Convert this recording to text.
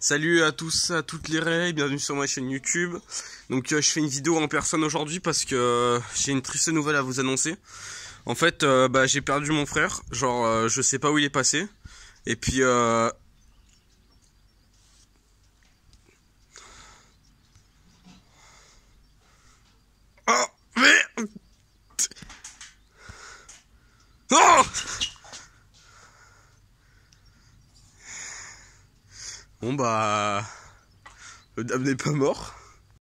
Salut à tous, à toutes les raies, bienvenue sur ma chaîne YouTube. Donc euh, je fais une vidéo en personne aujourd'hui parce que euh, j'ai une triste nouvelle à vous annoncer. En fait, euh, bah, j'ai perdu mon frère, genre je sais pas où il est passé. Et puis... Oh mais... Oh Bon bah, le dame n'est pas mort.